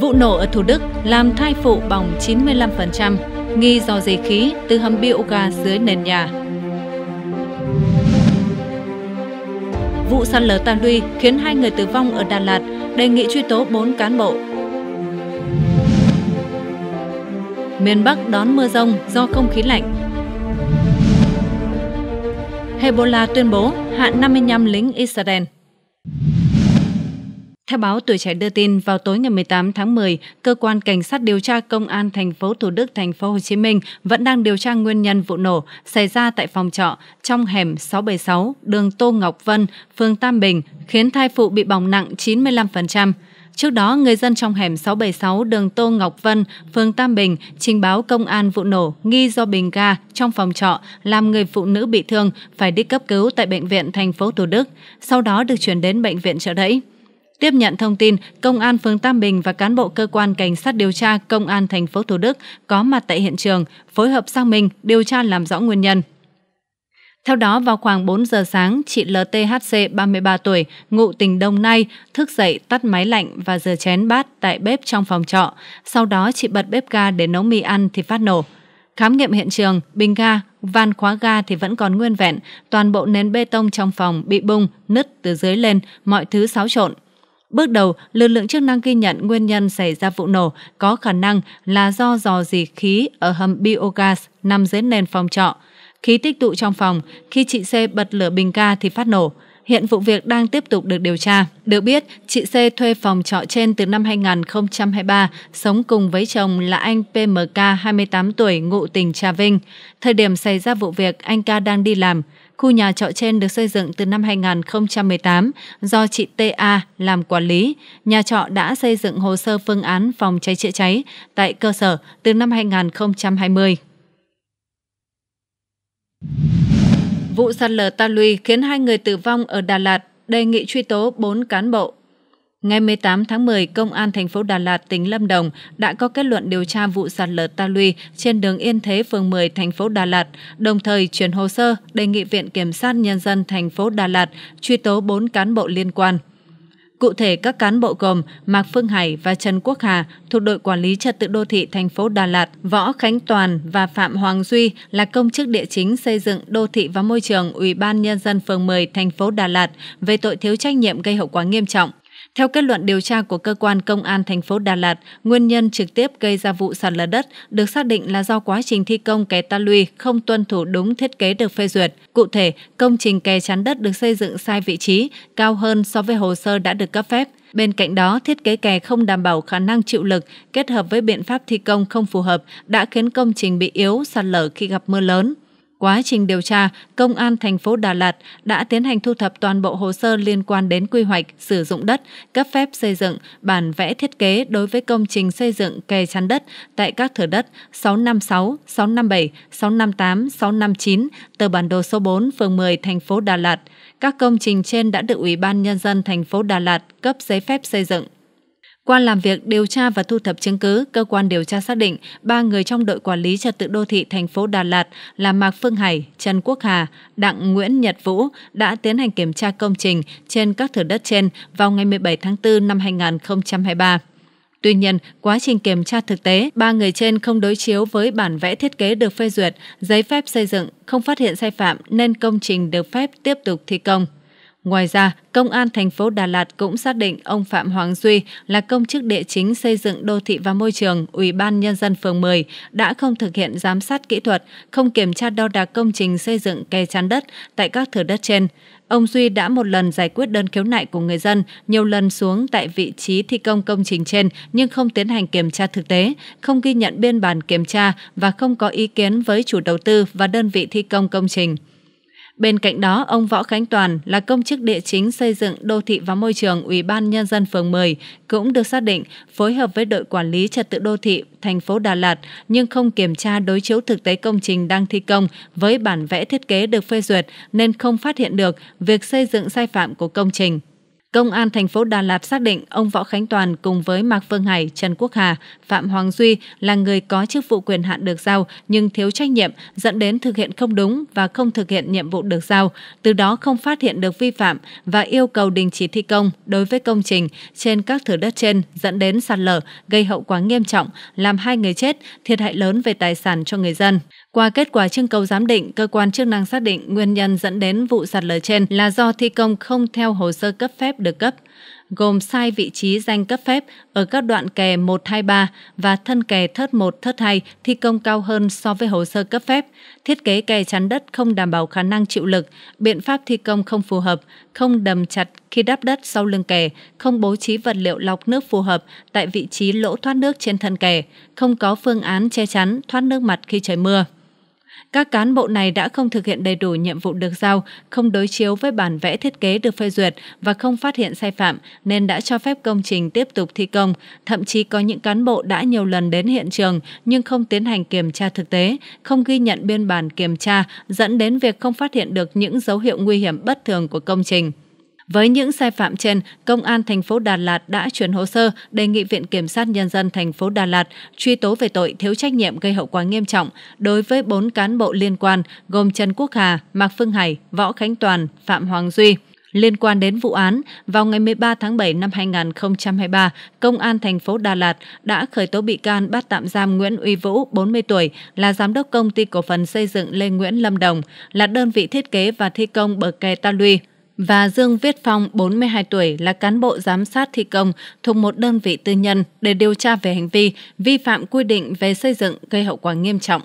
Vụ nổ ở Thủ Đức làm thai phụ bỏng 95%, nghi do dì khí từ hầm ga dưới nền nhà. Vụ sạt lở Tà Luy khiến hai người tử vong ở Đà Lạt, đề nghị truy tố 4 cán bộ. Miền Bắc đón mưa rông do không khí lạnh. Hezbollah tuyên bố hạ 55 lính Israel. Theo báo Tuổi Trẻ đưa tin, vào tối ngày 18 tháng 10, cơ quan cảnh sát điều tra công an thành phố Thủ Đức, thành phố Hồ Chí Minh vẫn đang điều tra nguyên nhân vụ nổ xảy ra tại phòng trọ trong hẻm 676, đường Tô Ngọc Vân, phường Tam Bình, khiến thai phụ bị bỏng nặng 95%. Trước đó, người dân trong hẻm 676 đường Tô Ngọc Vân, phường Tam Bình trình báo công an vụ nổ nghi do bình ga trong phòng trọ làm người phụ nữ bị thương phải đi cấp cứu tại bệnh viện thành phố Thủ Đức, sau đó được chuyển đến bệnh viện trợ đẫy. Tiếp nhận thông tin, Công an phường Tam Bình và cán bộ cơ quan cảnh sát điều tra Công an thành phố Thủ Đức có mặt tại hiện trường, phối hợp xác minh, điều tra làm rõ nguyên nhân. Theo đó, vào khoảng 4 giờ sáng, chị LTHC 33 tuổi, ngụ tỉnh Đồng Nai, thức dậy tắt máy lạnh và rửa chén bát tại bếp trong phòng trọ. Sau đó, chị bật bếp ga để nấu mì ăn thì phát nổ. Khám nghiệm hiện trường, bình ga, van khóa ga thì vẫn còn nguyên vẹn, toàn bộ nền bê tông trong phòng bị bung, nứt từ dưới lên, mọi thứ xáo trộn. Bước đầu, lực lượng chức năng ghi nhận nguyên nhân xảy ra vụ nổ có khả năng là do dò dỉ khí ở hầm biogas nằm dưới nền phòng trọ. Khí tích tụ trong phòng, khi chị C bật lửa bình ga thì phát nổ. Hiện vụ việc đang tiếp tục được điều tra. Được biết, chị C thuê phòng trọ trên từ năm 2023, sống cùng với chồng là anh PMK 28 tuổi ngụ tỉnh Trà Vinh. Thời điểm xảy ra vụ việc, anh ca đang đi làm. Khu nhà trọ trên được xây dựng từ năm 2018 do chị TA làm quản lý. Nhà trọ đã xây dựng hồ sơ phương án phòng cháy chữa cháy tại cơ sở từ năm 2020. Vụ sạt lở ta lùi khiến hai người tử vong ở Đà Lạt đề nghị truy tố 4 cán bộ Ngày 18 tháng 10, Công an thành phố Đà Lạt, tỉnh Lâm Đồng đã có kết luận điều tra vụ sạt lở ta luy trên đường Yên Thế, phường 10, thành phố Đà Lạt, đồng thời chuyển hồ sơ đề nghị Viện Kiểm sát Nhân dân thành phố Đà Lạt truy tố 4 cán bộ liên quan. Cụ thể, các cán bộ gồm Mạc Phương Hải và Trần Quốc Hà thuộc đội quản lý trật tự đô thị thành phố Đà Lạt, Võ Khánh Toàn và Phạm Hoàng Duy là công chức địa chính xây dựng đô thị và môi trường Ủy ban Nhân dân phường 10 thành phố Đà Lạt về tội thiếu trách nhiệm gây hậu quả nghiêm trọng. Theo kết luận điều tra của cơ quan công an thành phố Đà Lạt, nguyên nhân trực tiếp gây ra vụ sạt lở đất được xác định là do quá trình thi công kè ta luy không tuân thủ đúng thiết kế được phê duyệt. Cụ thể, công trình kè chắn đất được xây dựng sai vị trí, cao hơn so với hồ sơ đã được cấp phép. Bên cạnh đó, thiết kế kè không đảm bảo khả năng chịu lực kết hợp với biện pháp thi công không phù hợp đã khiến công trình bị yếu sạt lở khi gặp mưa lớn. Quá trình điều tra, Công an thành phố Đà Lạt đã tiến hành thu thập toàn bộ hồ sơ liên quan đến quy hoạch, sử dụng đất, cấp phép xây dựng, bản vẽ thiết kế đối với công trình xây dựng kè chắn đất tại các thửa đất 656, 657, 658, 659, tờ bản đồ số 4, phường 10, thành phố Đà Lạt. Các công trình trên đã được Ủy ban Nhân dân thành phố Đà Lạt cấp giấy phép xây dựng. Qua làm việc điều tra và thu thập chứng cứ, cơ quan điều tra xác định ba người trong đội quản lý trật tự đô thị thành phố Đà Lạt là Mạc Phương Hải, Trần Quốc Hà, Đặng Nguyễn Nhật Vũ đã tiến hành kiểm tra công trình trên các thửa đất trên vào ngày 17 tháng 4 năm 2023. Tuy nhiên, quá trình kiểm tra thực tế, ba người trên không đối chiếu với bản vẽ thiết kế được phê duyệt, giấy phép xây dựng, không phát hiện sai phạm nên công trình được phép tiếp tục thi công. Ngoài ra, Công an thành phố Đà Lạt cũng xác định ông Phạm Hoàng Duy là công chức địa chính xây dựng đô thị và môi trường, Ủy ban Nhân dân phường 10, đã không thực hiện giám sát kỹ thuật, không kiểm tra đo đạc công trình xây dựng kè chắn đất tại các thửa đất trên. Ông Duy đã một lần giải quyết đơn khiếu nại của người dân, nhiều lần xuống tại vị trí thi công công trình trên nhưng không tiến hành kiểm tra thực tế, không ghi nhận biên bản kiểm tra và không có ý kiến với chủ đầu tư và đơn vị thi công công trình. Bên cạnh đó, ông Võ Khánh Toàn là công chức địa chính xây dựng đô thị và môi trường Ủy ban Nhân dân phường 10 cũng được xác định phối hợp với đội quản lý trật tự đô thị thành phố Đà Lạt nhưng không kiểm tra đối chiếu thực tế công trình đang thi công với bản vẽ thiết kế được phê duyệt nên không phát hiện được việc xây dựng sai phạm của công trình. Công an thành phố Đà Lạt xác định ông Võ Khánh Toàn cùng với Mạc Phương Hải, Trần Quốc Hà, Phạm Hoàng Duy là người có chức vụ quyền hạn được giao nhưng thiếu trách nhiệm dẫn đến thực hiện không đúng và không thực hiện nhiệm vụ được giao, từ đó không phát hiện được vi phạm và yêu cầu đình chỉ thi công đối với công trình trên các thửa đất trên dẫn đến sạt lở, gây hậu quả nghiêm trọng, làm hai người chết, thiệt hại lớn về tài sản cho người dân. Qua kết quả trưng cầu giám định, cơ quan chức năng xác định nguyên nhân dẫn đến vụ sạt lở trên là do thi công không theo hồ sơ cấp phép được cấp, gồm sai vị trí danh cấp phép ở các đoạn kè 123 và thân kè thớt 1 thớt 2 thi công cao hơn so với hồ sơ cấp phép, thiết kế kè chắn đất không đảm bảo khả năng chịu lực, biện pháp thi công không phù hợp, không đầm chặt khi đắp đất sau lưng kè, không bố trí vật liệu lọc nước phù hợp tại vị trí lỗ thoát nước trên thân kè, không có phương án che chắn thoát nước mặt khi trời mưa các cán bộ này đã không thực hiện đầy đủ nhiệm vụ được giao, không đối chiếu với bản vẽ thiết kế được phê duyệt và không phát hiện sai phạm nên đã cho phép công trình tiếp tục thi công. Thậm chí có những cán bộ đã nhiều lần đến hiện trường nhưng không tiến hành kiểm tra thực tế, không ghi nhận biên bản kiểm tra dẫn đến việc không phát hiện được những dấu hiệu nguy hiểm bất thường của công trình. Với những sai phạm trên, Công an thành phố Đà Lạt đã chuyển hồ sơ đề nghị Viện Kiểm sát Nhân dân thành phố Đà Lạt truy tố về tội thiếu trách nhiệm gây hậu quả nghiêm trọng đối với 4 cán bộ liên quan gồm Trần Quốc Hà, Mạc Phương Hải, Võ Khánh Toàn, Phạm Hoàng Duy. Liên quan đến vụ án, vào ngày 13 tháng 7 năm 2023, Công an thành phố Đà Lạt đã khởi tố bị can bắt tạm giam Nguyễn Uy Vũ, 40 tuổi, là giám đốc công ty cổ phần xây dựng Lê Nguyễn Lâm Đồng, là đơn vị thiết kế và thi công bờ kè Ta Luy, và Dương Viết Phong, 42 tuổi, là cán bộ giám sát thi công thuộc một đơn vị tư nhân để điều tra về hành vi vi phạm quy định về xây dựng gây hậu quả nghiêm trọng.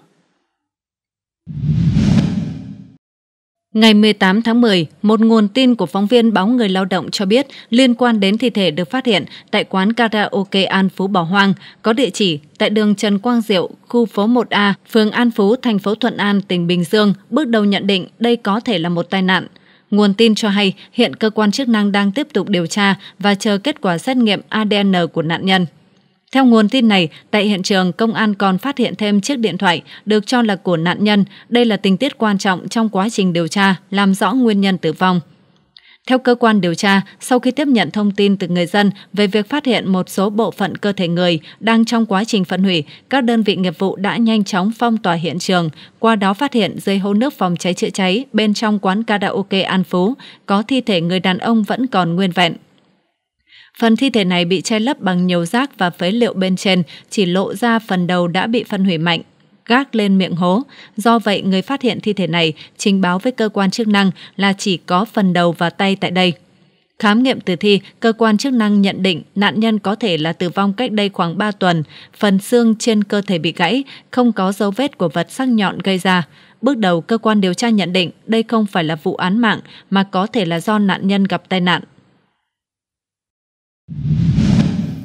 Ngày 18 tháng 10, một nguồn tin của phóng viên báo Người Lao động cho biết liên quan đến thi thể được phát hiện tại quán karaoke An Phú Bỏ Hoang, có địa chỉ tại đường Trần Quang Diệu, khu phố 1A, phường An Phú, thành phố Thuận An, tỉnh Bình Dương, bước đầu nhận định đây có thể là một tai nạn. Nguồn tin cho hay hiện cơ quan chức năng đang tiếp tục điều tra và chờ kết quả xét nghiệm ADN của nạn nhân. Theo nguồn tin này, tại hiện trường, công an còn phát hiện thêm chiếc điện thoại được cho là của nạn nhân. Đây là tình tiết quan trọng trong quá trình điều tra, làm rõ nguyên nhân tử vong. Theo cơ quan điều tra, sau khi tiếp nhận thông tin từ người dân về việc phát hiện một số bộ phận cơ thể người đang trong quá trình phân hủy, các đơn vị nghiệp vụ đã nhanh chóng phong tỏa hiện trường, qua đó phát hiện dưới hố nước phòng cháy chữa cháy bên trong quán karaoke An Phú có thi thể người đàn ông vẫn còn nguyên vẹn. Phần thi thể này bị che lấp bằng nhiều rác và phế liệu bên trên, chỉ lộ ra phần đầu đã bị phân hủy mạnh gác lên miệng hố. Do vậy, người phát hiện thi thể này trình báo với cơ quan chức năng là chỉ có phần đầu và tay tại đây. Khám nghiệm tử thi, cơ quan chức năng nhận định nạn nhân có thể là tử vong cách đây khoảng 3 tuần, phần xương trên cơ thể bị gãy, không có dấu vết của vật sắc nhọn gây ra. Bước đầu, cơ quan điều tra nhận định đây không phải là vụ án mạng mà có thể là do nạn nhân gặp tai nạn.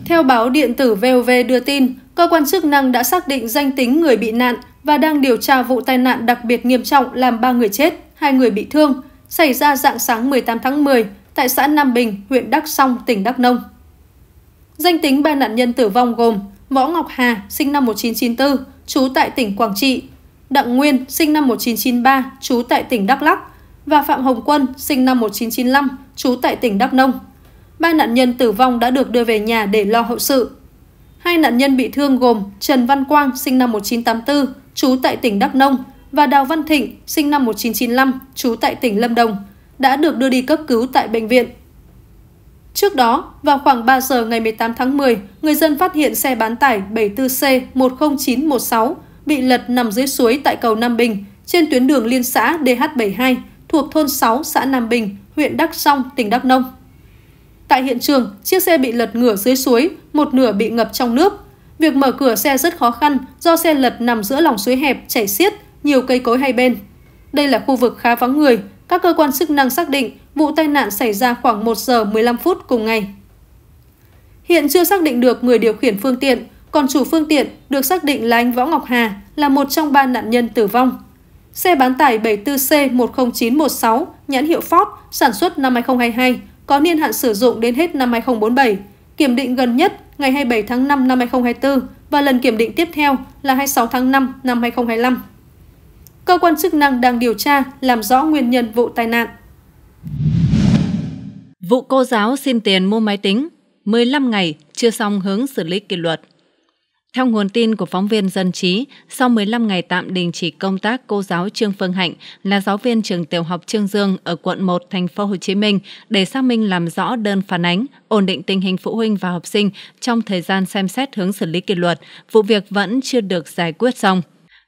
Theo báo điện tử VOV đưa tin, Cơ quan chức năng đã xác định danh tính người bị nạn và đang điều tra vụ tai nạn đặc biệt nghiêm trọng làm 3 người chết, 2 người bị thương, xảy ra dạng sáng 18 tháng 10 tại xã Nam Bình, huyện Đắk Song, tỉnh Đắk Nông. Danh tính ba nạn nhân tử vong gồm Võ Ngọc Hà, sinh năm 1994, trú tại tỉnh Quảng Trị, Đặng Nguyên, sinh năm 1993, trú tại tỉnh Đắk Lắk và Phạm Hồng Quân, sinh năm 1995, trú tại tỉnh Đắk Nông. Ba nạn nhân tử vong đã được đưa về nhà để lo hậu sự. Hai nạn nhân bị thương gồm Trần Văn Quang, sinh năm 1984, trú tại tỉnh Đắk Nông, và Đào Văn Thịnh, sinh năm 1995, trú tại tỉnh Lâm Đồng, đã được đưa đi cấp cứu tại bệnh viện. Trước đó, vào khoảng 3 giờ ngày 18 tháng 10, người dân phát hiện xe bán tải 74C10916 bị lật nằm dưới suối tại cầu Nam Bình, trên tuyến đường liên xã DH72 thuộc thôn 6 xã Nam Bình, huyện Đắk Song, tỉnh Đắk Nông. Tại hiện trường, chiếc xe bị lật ngửa dưới suối, một nửa bị ngập trong nước. Việc mở cửa xe rất khó khăn do xe lật nằm giữa lòng suối hẹp, chảy xiết, nhiều cây cối hai bên. Đây là khu vực khá vắng người. Các cơ quan chức năng xác định vụ tai nạn xảy ra khoảng 1 giờ 15 phút cùng ngày. Hiện chưa xác định được người điều khiển phương tiện, còn chủ phương tiện được xác định là anh Võ Ngọc Hà là một trong ba nạn nhân tử vong. Xe bán tải 74C10916 nhãn hiệu Ford sản xuất năm 2022 có niên hạn sử dụng đến hết năm 2047, kiểm định gần nhất ngày 27 tháng 5 năm 2024 và lần kiểm định tiếp theo là 26 tháng 5 năm 2025. Cơ quan chức năng đang điều tra làm rõ nguyên nhân vụ tai nạn. Vụ cô giáo xin tiền mua máy tính, 15 ngày chưa xong hướng xử lý kỷ luật. Theo nguồn tin của phóng viên Dân trí, sau 15 ngày tạm đình chỉ công tác, cô giáo Trương Phương Hạnh là giáo viên trường tiểu học Trương Dương ở quận 1 thành phố Hồ Chí Minh để xác minh làm rõ đơn phản ánh, ổn định tình hình phụ huynh và học sinh trong thời gian xem xét hướng xử lý kỷ luật. Vụ việc vẫn chưa được giải quyết xong.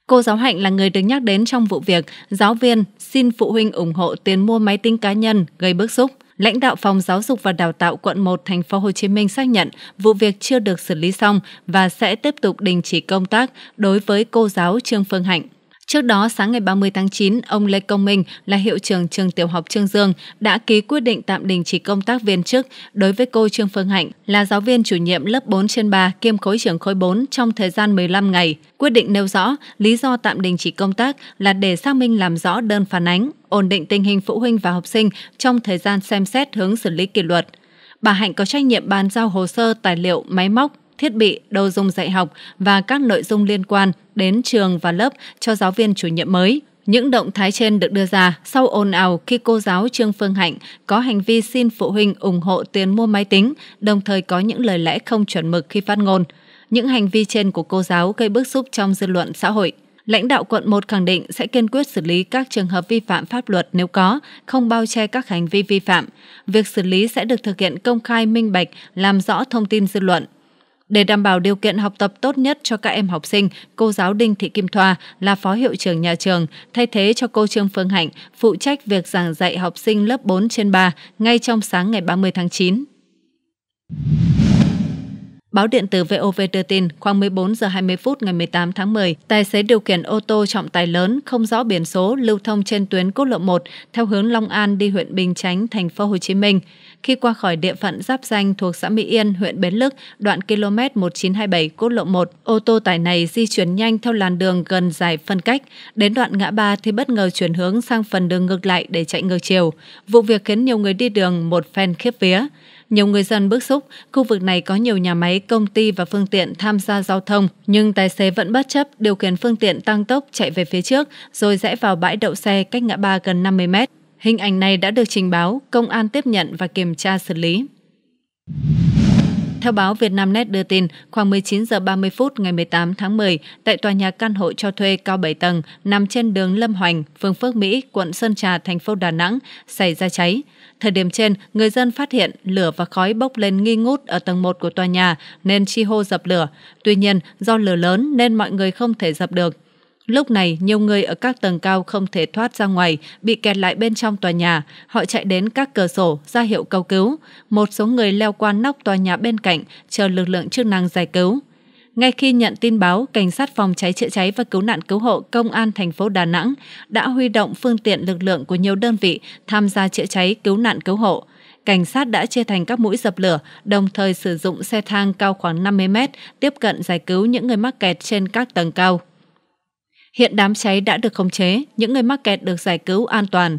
Cô giáo Hạnh là người được nhắc đến trong vụ việc giáo viên xin phụ huynh ủng hộ tiền mua máy tính cá nhân gây bức xúc lãnh đạo phòng giáo dục và đào tạo quận 1 thành phố Hồ Chí Minh xác nhận vụ việc chưa được xử lý xong và sẽ tiếp tục đình chỉ công tác đối với cô giáo Trương Phương Hạnh. Trước đó, sáng ngày 30 tháng 9, ông Lê Công Minh là hiệu trưởng trường tiểu học Trương Dương đã ký quyết định tạm đình chỉ công tác viên chức đối với cô Trương Phương Hạnh là giáo viên chủ nhiệm lớp 4 trên 3 kiêm khối trưởng khối 4 trong thời gian 15 ngày. Quyết định nêu rõ lý do tạm đình chỉ công tác là để xác minh làm rõ đơn phản ánh, ổn định tình hình phụ huynh và học sinh trong thời gian xem xét hướng xử lý kỷ luật. Bà Hạnh có trách nhiệm bàn giao hồ sơ, tài liệu, máy móc, thiết bị, đồ dùng dạy học và các nội dung liên quan đến trường và lớp cho giáo viên chủ nhiệm mới. Những động thái trên được đưa ra sau ồn ào khi cô giáo Trương Phương Hạnh có hành vi xin phụ huynh ủng hộ tiền mua máy tính, đồng thời có những lời lẽ không chuẩn mực khi phát ngôn. Những hành vi trên của cô giáo gây bức xúc trong dư luận xã hội. Lãnh đạo quận 1 khẳng định sẽ kiên quyết xử lý các trường hợp vi phạm pháp luật nếu có, không bao che các hành vi vi phạm. Việc xử lý sẽ được thực hiện công khai minh bạch, làm rõ thông tin dư luận, để đảm bảo điều kiện học tập tốt nhất cho các em học sinh, cô giáo Đinh Thị Kim Thoa là phó hiệu trưởng nhà trường, thay thế cho cô Trương Phương Hạnh, phụ trách việc giảng dạy học sinh lớp 4 trên 3 ngay trong sáng ngày 30 tháng 9. Báo điện tử VOV đưa tin, khoảng 14 giờ 20 phút ngày 18 tháng 10, tài xế điều khiển ô tô trọng tài lớn không rõ biển số lưu thông trên tuyến quốc lộ 1 theo hướng Long An đi huyện Bình Chánh, thành phố Hồ Chí Minh. Khi qua khỏi địa phận giáp danh thuộc xã Mỹ Yên, huyện Bến Lức, đoạn km 1927 quốc lộ 1, ô tô tải này di chuyển nhanh theo làn đường gần giải phân cách. Đến đoạn ngã ba thì bất ngờ chuyển hướng sang phần đường ngược lại để chạy ngược chiều. Vụ việc khiến nhiều người đi đường một phen khiếp vía. Nhiều người dân bức xúc, khu vực này có nhiều nhà máy, công ty và phương tiện tham gia giao thông, nhưng tài xế vẫn bất chấp điều khiển phương tiện tăng tốc chạy về phía trước rồi rẽ vào bãi đậu xe cách ngã ba gần 50 mét. Hình ảnh này đã được trình báo, công an tiếp nhận và kiểm tra xử lý. Theo báo Vietnamnet đưa tin, khoảng 19 giờ 30 phút ngày 18 tháng 10, tại tòa nhà căn hộ cho thuê cao 7 tầng nằm trên đường Lâm Hoành, phường Phước Mỹ, quận Sơn Trà, thành phố Đà Nẵng, xảy ra cháy. Thời điểm trên, người dân phát hiện lửa và khói bốc lên nghi ngút ở tầng 1 của tòa nhà nên chi hô dập lửa. Tuy nhiên, do lửa lớn nên mọi người không thể dập được. Lúc này, nhiều người ở các tầng cao không thể thoát ra ngoài, bị kẹt lại bên trong tòa nhà. Họ chạy đến các cửa sổ, ra hiệu cầu cứu. Một số người leo qua nóc tòa nhà bên cạnh, chờ lực lượng chức năng giải cứu. Ngay khi nhận tin báo, cảnh sát phòng cháy chữa cháy và cứu nạn cứu hộ công an thành phố Đà Nẵng đã huy động phương tiện lực lượng của nhiều đơn vị tham gia chữa cháy cứu nạn cứu hộ. Cảnh sát đã chia thành các mũi dập lửa, đồng thời sử dụng xe thang cao khoảng 50 mét tiếp cận giải cứu những người mắc kẹt trên các tầng cao. Hiện đám cháy đã được khống chế, những người mắc kẹt được giải cứu an toàn.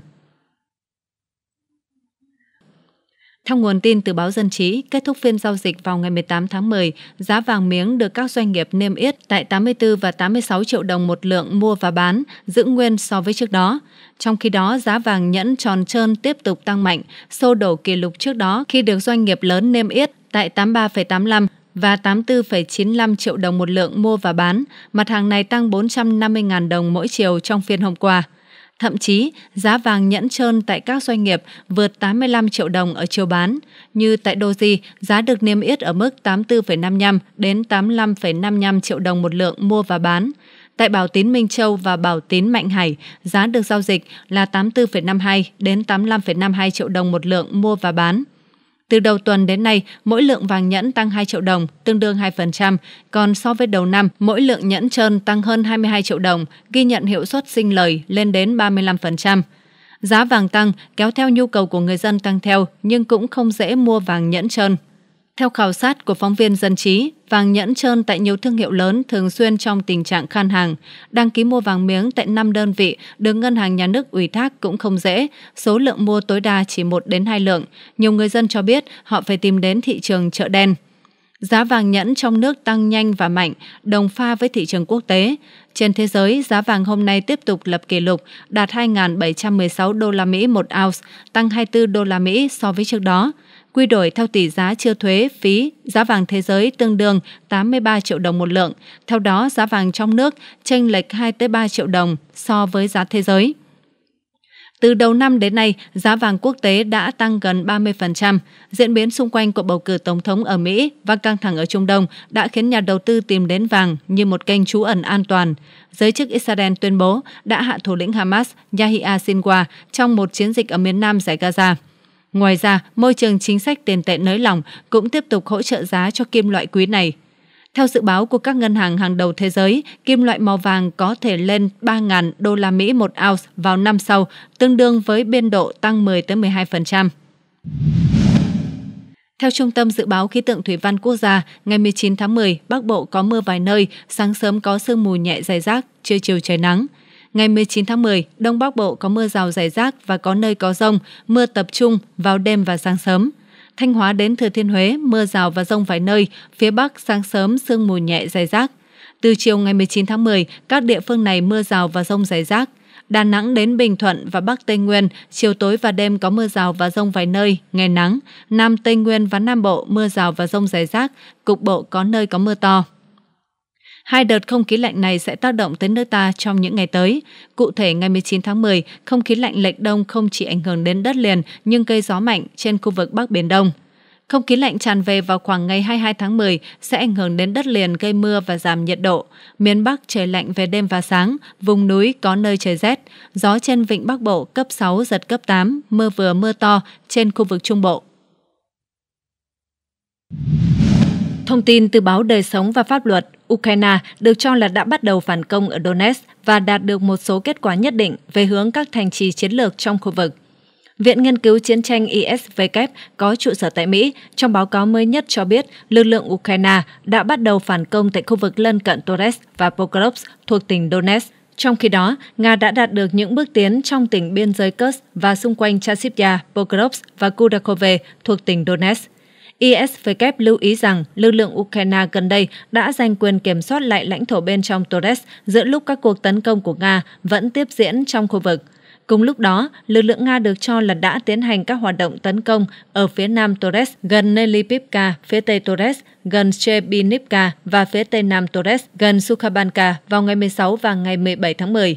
Theo nguồn tin từ báo Dân trí, kết thúc phiên giao dịch vào ngày 18 tháng 10, giá vàng miếng được các doanh nghiệp niêm yết tại 84 và 86 triệu đồng một lượng mua và bán, giữ nguyên so với trước đó. Trong khi đó, giá vàng nhẫn tròn trơn tiếp tục tăng mạnh, sô đổ kỷ lục trước đó khi được doanh nghiệp lớn niêm yết tại 83,85 và 84,95 triệu đồng một lượng mua và bán. Mặt hàng này tăng 450.000 đồng mỗi chiều trong phiên hôm qua. Thậm chí, giá vàng nhẫn trơn tại các doanh nghiệp vượt 85 triệu đồng ở chiều bán. Như tại Doji, giá được niêm yết ở mức 84,55 đến 85,55 triệu đồng một lượng mua và bán. Tại Bảo Tín Minh Châu và Bảo Tín Mạnh Hải, giá được giao dịch là 84,52 đến 85,52 triệu đồng một lượng mua và bán. Từ đầu tuần đến nay, mỗi lượng vàng nhẫn tăng 2 triệu đồng, tương đương 2%, còn so với đầu năm, mỗi lượng nhẫn trơn tăng hơn 22 triệu đồng, ghi nhận hiệu suất sinh lời lên đến 35%. Giá vàng tăng kéo theo nhu cầu của người dân tăng theo nhưng cũng không dễ mua vàng nhẫn trơn. Theo khảo sát của phóng viên Dân trí, vàng nhẫn trơn tại nhiều thương hiệu lớn thường xuyên trong tình trạng khan hàng. Đăng ký mua vàng miếng tại 5 đơn vị được ngân hàng nhà nước ủy thác cũng không dễ, số lượng mua tối đa chỉ 1 đến 2 lượng. Nhiều người dân cho biết họ phải tìm đến thị trường chợ đen. Giá vàng nhẫn trong nước tăng nhanh và mạnh, đồng pha với thị trường quốc tế. Trên thế giới, giá vàng hôm nay tiếp tục lập kỷ lục, đạt 2.716 đô la Mỹ một ounce, tăng 24 đô la Mỹ so với trước đó quy đổi theo tỷ giá chưa thuế, phí, giá vàng thế giới tương đương 83 triệu đồng một lượng. Theo đó, giá vàng trong nước chênh lệch 2-3 triệu đồng so với giá thế giới. Từ đầu năm đến nay, giá vàng quốc tế đã tăng gần 30%. Diễn biến xung quanh cuộc bầu cử tổng thống ở Mỹ và căng thẳng ở Trung Đông đã khiến nhà đầu tư tìm đến vàng như một kênh trú ẩn an toàn. Giới chức Israel tuyên bố đã hạ thủ lĩnh Hamas Yahya Sinwar trong một chiến dịch ở miền nam giải Gaza. Ngoài ra, môi trường chính sách tiền tệ nới lỏng cũng tiếp tục hỗ trợ giá cho kim loại quý này. Theo dự báo của các ngân hàng hàng đầu thế giới, kim loại màu vàng có thể lên 3.000 đô la Mỹ một ounce vào năm sau, tương đương với biên độ tăng 10-12%. Theo Trung tâm Dự báo Khí tượng Thủy văn Quốc gia, ngày 19 tháng 10, Bắc Bộ có mưa vài nơi, sáng sớm có sương mù nhẹ dài rác, trưa chiều trời nắng. Ngày 19 tháng 10, Đông Bắc Bộ có mưa rào rải rác và có nơi có rông, mưa tập trung vào đêm và sáng sớm. Thanh Hóa đến Thừa Thiên Huế, mưa rào và rông vài nơi, phía Bắc sáng sớm sương mù nhẹ rải rác. Từ chiều ngày 19 tháng 10, các địa phương này mưa rào và rông rải rác. Đà Nẵng đến Bình Thuận và Bắc Tây Nguyên, chiều tối và đêm có mưa rào và rông vài nơi, ngày nắng. Nam Tây Nguyên và Nam Bộ mưa rào và rông rải rác, cục bộ có nơi có mưa to. Hai đợt không khí lạnh này sẽ tác động tới nước ta trong những ngày tới. Cụ thể ngày 19 tháng 10, không khí lạnh lệch đông không chỉ ảnh hưởng đến đất liền nhưng gây gió mạnh trên khu vực Bắc Biển Đông. Không khí lạnh tràn về vào khoảng ngày 22 tháng 10 sẽ ảnh hưởng đến đất liền gây mưa và giảm nhiệt độ. Miền Bắc trời lạnh về đêm và sáng, vùng núi có nơi trời rét. Gió trên vịnh Bắc Bộ cấp 6, giật cấp 8, mưa vừa mưa to trên khu vực Trung Bộ. Thông tin từ báo Đời Sống và Pháp Luật Ukraine được cho là đã bắt đầu phản công ở Donetsk và đạt được một số kết quả nhất định về hướng các thành trì chiến lược trong khu vực. Viện Nghiên cứu Chiến tranh ISW có trụ sở tại Mỹ trong báo cáo mới nhất cho biết lực lượng Ukraine đã bắt đầu phản công tại khu vực lân cận Torres và Pokrovsk thuộc tỉnh Donetsk. Trong khi đó, Nga đã đạt được những bước tiến trong tỉnh biên giới Kursk và xung quanh Chasivya, Pokrovsk và Kudakove thuộc tỉnh Donetsk. ISW lưu ý rằng lực lượng Ukraine gần đây đã giành quyền kiểm soát lại lãnh thổ bên trong Torres giữa lúc các cuộc tấn công của Nga vẫn tiếp diễn trong khu vực. Cùng lúc đó, lực lượng Nga được cho là đã tiến hành các hoạt động tấn công ở phía nam Torres gần Nelipivka, phía tây Torres gần Chebinivka và phía tây nam Torres gần Sukhabanka vào ngày 16 và ngày 17 tháng 10.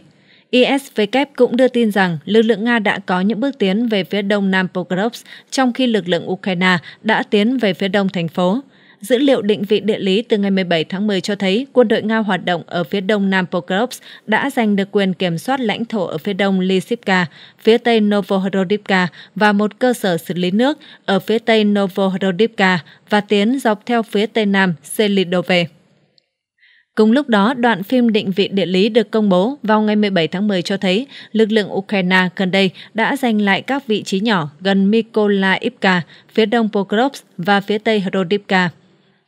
ISW cũng đưa tin rằng lực lượng Nga đã có những bước tiến về phía đông Nam Pokrovsk, trong khi lực lượng Ukraine đã tiến về phía đông thành phố. Dữ liệu định vị địa lý từ ngày 17 tháng 10 cho thấy quân đội Nga hoạt động ở phía đông Nam Pokrovsk đã giành được quyền kiểm soát lãnh thổ ở phía đông Lysypka, phía tây Novohorodivka và một cơ sở xử lý nước ở phía tây Novohorodivka và tiến dọc theo phía tây nam Selidove. Cùng lúc đó, đoạn phim định vị địa lý được công bố vào ngày 17 tháng 10 cho thấy lực lượng Ukraine gần đây đã giành lại các vị trí nhỏ gần Mykolaiivka, phía đông Pokrovsk và phía tây Hrodivka.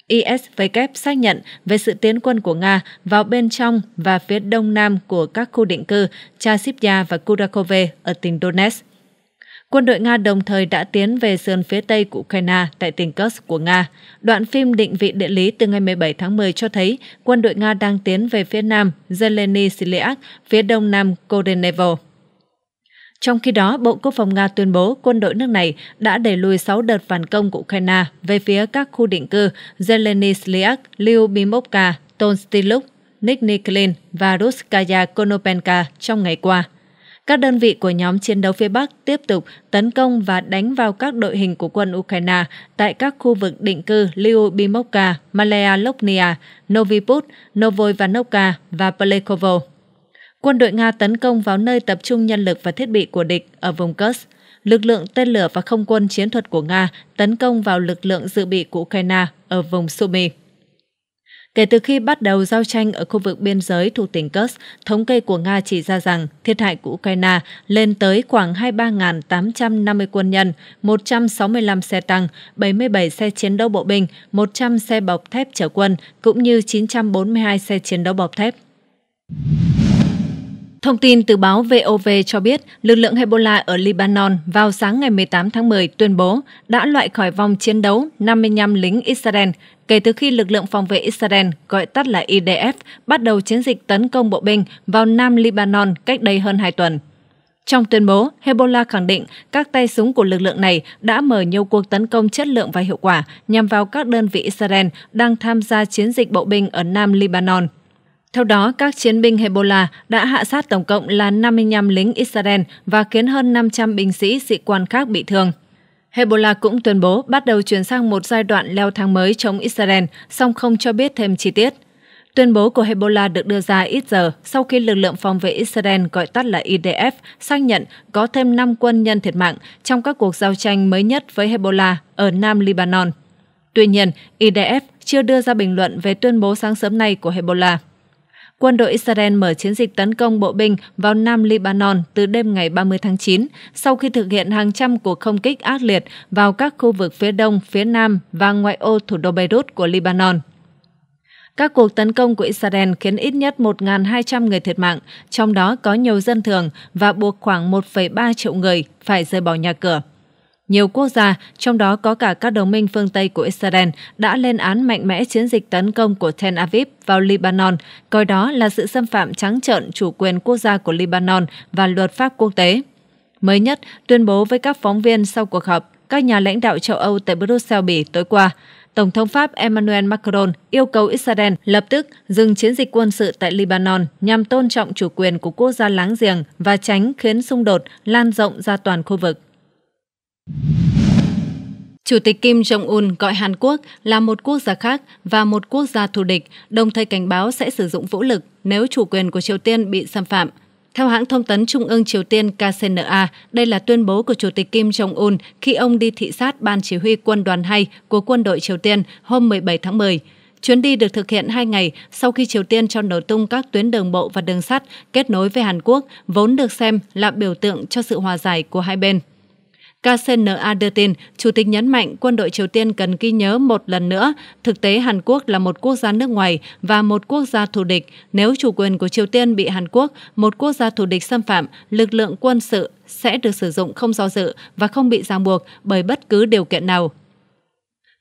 ISW xác nhận về sự tiến quân của Nga vào bên trong và phía đông nam của các khu định cư Chasivya và Kurakove ở tỉnh Donetsk. Quân đội Nga đồng thời đã tiến về sườn phía tây của Ukraine tại tỉnh Kursk của Nga. Đoạn phim định vị địa lý từ ngày 17 tháng 10 cho thấy quân đội Nga đang tiến về phía nam Zeleny Siliak, phía đông nam Kodenevo. Trong khi đó, Bộ Quốc phòng Nga tuyên bố quân đội nước này đã đẩy lùi 6 đợt phản công của Ukraine về phía các khu định cư Zeleny Sliak, Lyubimovka, Tonstiluk, Nikniklin và Ruskaya Konopenka trong ngày qua. Các đơn vị của nhóm chiến đấu phía Bắc tiếp tục tấn công và đánh vào các đội hình của quân Ukraine tại các khu vực định cư Lyubimovka, Malaya Loknia, Noviput, Novoivanovka và Pelekovo. Quân đội Nga tấn công vào nơi tập trung nhân lực và thiết bị của địch ở vùng Kursk. Lực lượng tên lửa và không quân chiến thuật của Nga tấn công vào lực lượng dự bị của Ukraine ở vùng Sumy. Kể từ khi bắt đầu giao tranh ở khu vực biên giới thuộc tỉnh Kursk, thống kê của Nga chỉ ra rằng thiệt hại của Ukraine lên tới khoảng 23.850 quân nhân, 165 xe tăng, 77 xe chiến đấu bộ binh, 100 xe bọc thép chở quân, cũng như 942 xe chiến đấu bọc thép. Thông tin từ báo VOV cho biết, lực lượng Hezbollah ở Lebanon vào sáng ngày 18 tháng 10 tuyên bố đã loại khỏi vòng chiến đấu 55 lính Israel kể từ khi lực lượng phòng vệ Israel, gọi tắt là IDF, bắt đầu chiến dịch tấn công bộ binh vào Nam Lebanon cách đây hơn 2 tuần. Trong tuyên bố, Hezbollah khẳng định các tay súng của lực lượng này đã mở nhiều cuộc tấn công chất lượng và hiệu quả nhằm vào các đơn vị Israel đang tham gia chiến dịch bộ binh ở Nam Lebanon – theo đó, các chiến binh Hezbollah đã hạ sát tổng cộng là 55 lính Israel và khiến hơn 500 binh sĩ, sĩ quan khác bị thương. Hezbollah cũng tuyên bố bắt đầu chuyển sang một giai đoạn leo thang mới chống Israel, song không cho biết thêm chi tiết. Tuyên bố của Hezbollah được đưa ra ít giờ sau khi lực lượng phòng vệ Israel gọi tắt là IDF xác nhận có thêm 5 quân nhân thiệt mạng trong các cuộc giao tranh mới nhất với Hezbollah ở Nam Lebanon. Tuy nhiên, IDF chưa đưa ra bình luận về tuyên bố sáng sớm nay của Hezbollah quân đội Israel mở chiến dịch tấn công bộ binh vào Nam Lebanon từ đêm ngày 30 tháng 9, sau khi thực hiện hàng trăm cuộc không kích ác liệt vào các khu vực phía đông, phía nam và ngoại ô thủ đô Beirut của Lebanon. Các cuộc tấn công của Israel khiến ít nhất 1.200 người thiệt mạng, trong đó có nhiều dân thường và buộc khoảng 1,3 triệu người phải rời bỏ nhà cửa. Nhiều quốc gia, trong đó có cả các đồng minh phương Tây của Israel, đã lên án mạnh mẽ chiến dịch tấn công của Tel Aviv vào Lebanon, coi đó là sự xâm phạm trắng trợn chủ quyền quốc gia của Lebanon và luật pháp quốc tế. Mới nhất, tuyên bố với các phóng viên sau cuộc họp, các nhà lãnh đạo châu Âu tại Brussels Bỉ tối qua, Tổng thống Pháp Emmanuel Macron yêu cầu Israel lập tức dừng chiến dịch quân sự tại Lebanon nhằm tôn trọng chủ quyền của quốc gia láng giềng và tránh khiến xung đột lan rộng ra toàn khu vực. Chủ tịch Kim Jong-un gọi Hàn Quốc là một quốc gia khác và một quốc gia thù địch, đồng thời cảnh báo sẽ sử dụng vũ lực nếu chủ quyền của Triều Tiên bị xâm phạm. Theo hãng thông tấn Trung ương Triều Tiên KCNA, đây là tuyên bố của Chủ tịch Kim Jong-un khi ông đi thị sát Ban Chỉ huy Quân đoàn 2 của quân đội Triều Tiên hôm 17 tháng 10. Chuyến đi được thực hiện hai ngày sau khi Triều Tiên cho nổ tung các tuyến đường bộ và đường sắt kết nối với Hàn Quốc, vốn được xem là biểu tượng cho sự hòa giải của hai bên. KCNA đưa tin, Chủ tịch nhấn mạnh quân đội Triều Tiên cần ghi nhớ một lần nữa, thực tế Hàn Quốc là một quốc gia nước ngoài và một quốc gia thù địch. Nếu chủ quyền của Triều Tiên bị Hàn Quốc, một quốc gia thù địch xâm phạm, lực lượng quân sự sẽ được sử dụng không do dự và không bị ràng buộc bởi bất cứ điều kiện nào.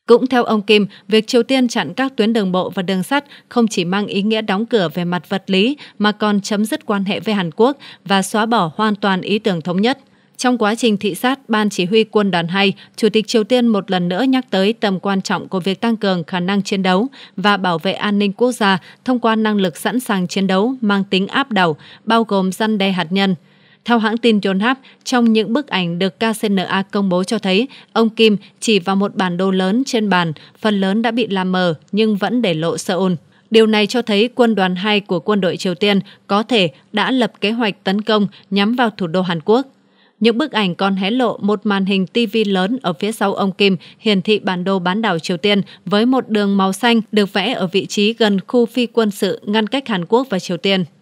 Cũng theo ông Kim, việc Triều Tiên chặn các tuyến đường bộ và đường sắt không chỉ mang ý nghĩa đóng cửa về mặt vật lý mà còn chấm dứt quan hệ với Hàn Quốc và xóa bỏ hoàn toàn ý tưởng thống nhất. Trong quá trình thị sát, Ban Chỉ huy quân đoàn 2, Chủ tịch Triều Tiên một lần nữa nhắc tới tầm quan trọng của việc tăng cường khả năng chiến đấu và bảo vệ an ninh quốc gia thông qua năng lực sẵn sàng chiến đấu mang tính áp đảo, bao gồm săn đe hạt nhân. Theo hãng tin Yonhap, trong những bức ảnh được KCNA công bố cho thấy, ông Kim chỉ vào một bản đồ lớn trên bàn, phần lớn đã bị làm mờ nhưng vẫn để lộ Seoul. Điều này cho thấy quân đoàn 2 của quân đội Triều Tiên có thể đã lập kế hoạch tấn công nhắm vào thủ đô Hàn Quốc. Những bức ảnh còn hé lộ một màn hình TV lớn ở phía sau ông Kim hiển thị bản đồ bán đảo Triều Tiên với một đường màu xanh được vẽ ở vị trí gần khu phi quân sự ngăn cách Hàn Quốc và Triều Tiên.